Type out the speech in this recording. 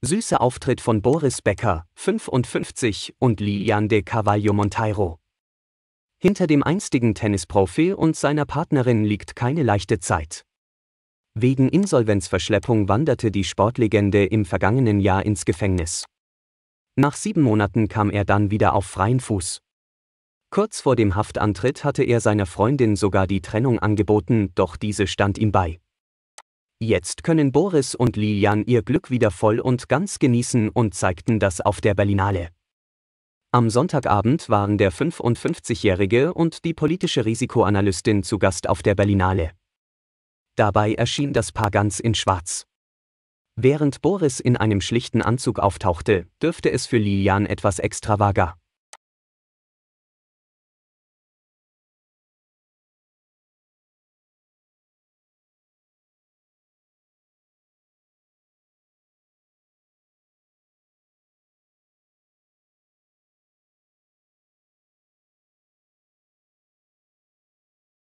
Süßer Auftritt von Boris Becker, 55, und Lilian de Carvalho Monteiro. Hinter dem einstigen Tennisprofi und seiner Partnerin liegt keine leichte Zeit. Wegen Insolvenzverschleppung wanderte die Sportlegende im vergangenen Jahr ins Gefängnis. Nach sieben Monaten kam er dann wieder auf freien Fuß. Kurz vor dem Haftantritt hatte er seiner Freundin sogar die Trennung angeboten, doch diese stand ihm bei. Jetzt können Boris und Lilian ihr Glück wieder voll und ganz genießen und zeigten das auf der Berlinale. Am Sonntagabend waren der 55-Jährige und die politische Risikoanalystin zu Gast auf der Berlinale. Dabei erschien das Paar ganz in Schwarz. Während Boris in einem schlichten Anzug auftauchte, dürfte es für Lilian etwas extravager.